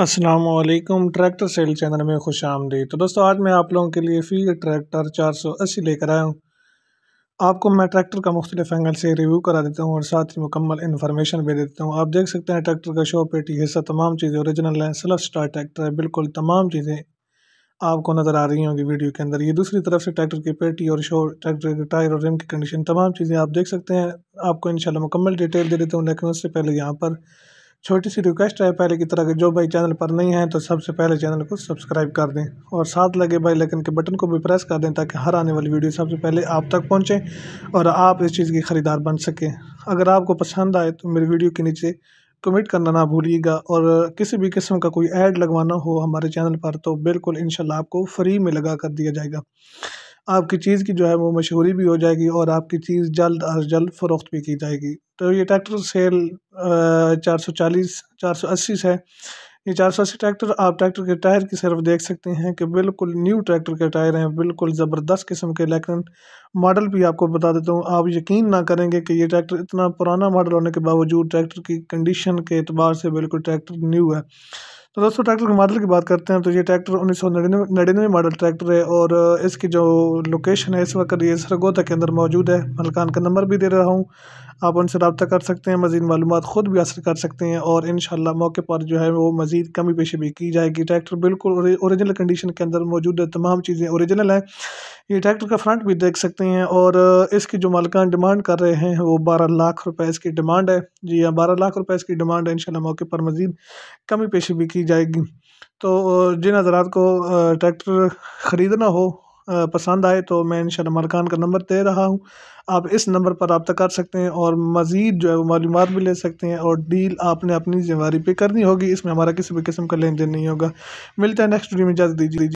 Aslam tractor cell channel में खुश आमदी तो दोस्तों आज मैं आप लोगों के लिए फील्ड ट्रैक्टर 480 लेकर आया हूँ आपको मैं ट्रैक्टर का मुख्तलिफ एंगल से रिव्यू करा देता हूँ और साथ ही मुकम्मल इन्फॉर्मेशन भी देता हूँ आप देख सकते हैं ट्रैक्टर का शो पेटी हिस्सा तमाम चीज़ें औरिजिनल हैं सेल्फ स्टार ट्रैक्टर है बिल्कुल तमाम चीज़ें आपको नज़र आ रही होंगी वीडियो के अंदर ये दूसरी तरफ से ट्रैक्टर की पेटी और शो ट्रैक्टर के टायर और रिम की कंडीशन तमाम चीज़ें आप देख सकते हैं आपको इनशाला मुकम्मल डिटेल दे देता हूँ लेकिन उससे पहले यहाँ पर छोटी सी रिक्वेस्ट है पहले की तरह के जो भाई चैनल पर नहीं है तो सबसे पहले चैनल को सब्सक्राइब कर दें और साथ लगे भाई लेकिन के बटन को भी प्रेस कर दें ताकि हर आने वाली वीडियो सबसे पहले आप तक पहुंचे और आप इस चीज़ की ख़रीदार बन सकें अगर आपको पसंद आए तो मेरी वीडियो के नीचे कमेंट करना ना भूलिएगा और किसी भी किस्म का कोई ऐड लगवाना हो हमारे चैनल पर तो बिल्कुल इन आपको फ्री में लगा कर दिया जाएगा आपकी चीज़ की जो है वो मशहूरी भी हो जाएगी और आपकी चीज़ जल्द अज जल्द फ़रोख्त भी की जाएगी तो ये ट्रैक्टर सेल चार सौ चालीस चार सौ अस्सी है ये चार सौ अस्सी ट्रैक्टर आप ट्रैक्टर के टायर की सिर्फ देख सकते हैं कि बिल्कुल न्यू ट्रैक्टर के टायर हैं बिल्कुल ज़बरदस्त किस्म के लेकिन मॉडल भी आपको बता देता हूँ आप यकीन ना करेंगे कि ये ट्रैक्टर इतना पुराना मॉडल होने के बावजूद ट्रैक्टर की कंडीशन के अतबार से बिल्कुल ट्रैक्टर न्यू है तो दोस्तों ट्रैक्टर के मॉडल की बात करते हैं तो ये ट्रैक्टर उन्नीस सौ नड़िनवे मॉडल ट्रैक्टर है और इसकी जो लोकेशन है इस वक्त ये सरगोता के अंदर मौजूद है मलकान का नंबर भी दे रहा हूँ आप उनसे रबता कर सकते हैं मज़ीद मालूम ख़ुद भी हासिल कर सकते हैं और इन मौके पर जो है वो मज़ीद कमी पेशी भी की जाएगी ट्रैक्टर बिल्कुल औरिजिनल कंडीशन के अंदर मौजूद है तमाम चीज़ें औरिजिनल हैं ये ट्रैक्टर का फ्रंट भी देख सकते हैं और इसकी जो मालकान डिमांड कर रहे हैं वो बारह लाख रुपए इसकी डिमांड है जी हाँ बारह लाख रुपए इसकी डिमांड है इंशाल्लाह मौके पर मज़ीद कमी पेशी भी की जाएगी तो जिन हजरात को ट्रैक्टर ख़रीदना हो पसंद आए तो मैं इन मालकान का नंबर दे रहा हूँ आप इस नंबर पर रबता कर सकते हैं और मज़ीद जो है वो मालूम भी ले सकते हैं और डील आपने अपनी जिम्मेवारी पे करनी होगी इसमें हमारा किसी भी किस्म का लेन देन नहीं होगा मिलता है नेक्स्ट वीडियो में इजाज़त दीजिए